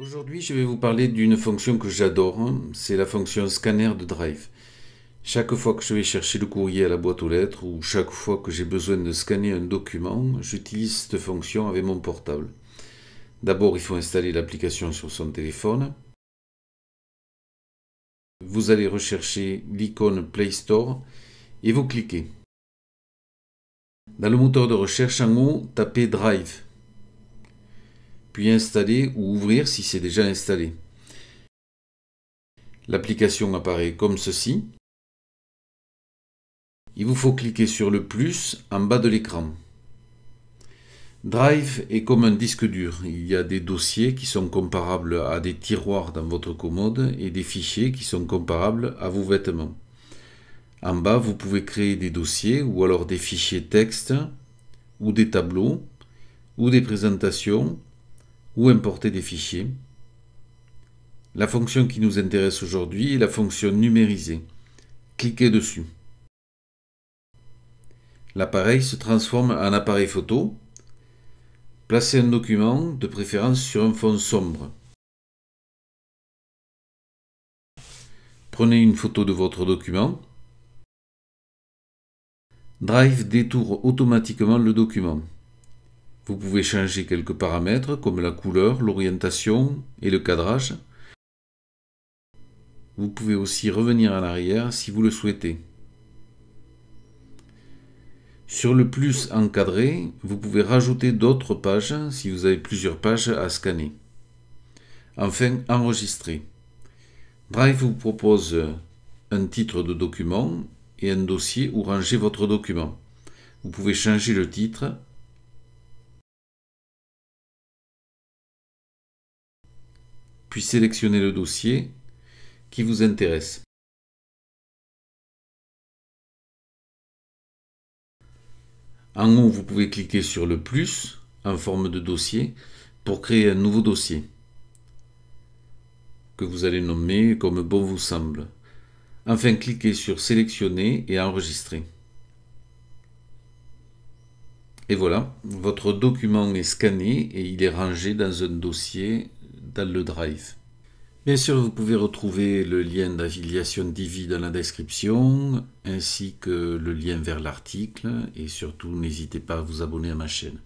Aujourd'hui, je vais vous parler d'une fonction que j'adore, hein. c'est la fonction scanner de Drive. Chaque fois que je vais chercher le courrier à la boîte aux lettres ou chaque fois que j'ai besoin de scanner un document, j'utilise cette fonction avec mon portable. D'abord, il faut installer l'application sur son téléphone. Vous allez rechercher l'icône Play Store et vous cliquez. Dans le moteur de recherche en haut, tapez Drive installer ou ouvrir si c'est déjà installé. L'application apparaît comme ceci. Il vous faut cliquer sur le plus en bas de l'écran. Drive est comme un disque dur. Il y a des dossiers qui sont comparables à des tiroirs dans votre commode et des fichiers qui sont comparables à vos vêtements. En bas, vous pouvez créer des dossiers ou alors des fichiers texte ou des tableaux ou des présentations ou importer des fichiers. La fonction qui nous intéresse aujourd'hui est la fonction numériser. Cliquez dessus. L'appareil se transforme en appareil photo. Placez un document, de préférence sur un fond sombre. Prenez une photo de votre document. Drive détourne automatiquement le document. Vous pouvez changer quelques paramètres comme la couleur, l'orientation et le cadrage. Vous pouvez aussi revenir en arrière si vous le souhaitez. Sur le plus encadré, vous pouvez rajouter d'autres pages si vous avez plusieurs pages à scanner. Enfin, enregistrer. Drive vous propose un titre de document et un dossier où ranger votre document. Vous pouvez changer le titre puis sélectionnez le dossier qui vous intéresse. En haut, vous pouvez cliquer sur le plus en forme de dossier pour créer un nouveau dossier que vous allez nommer comme bon vous semble. Enfin, cliquez sur sélectionner et enregistrer. Et voilà, votre document est scanné et il est rangé dans un dossier le Drive. Bien sûr, vous pouvez retrouver le lien d'affiliation d'Ivi dans la description, ainsi que le lien vers l'article, et surtout n'hésitez pas à vous abonner à ma chaîne.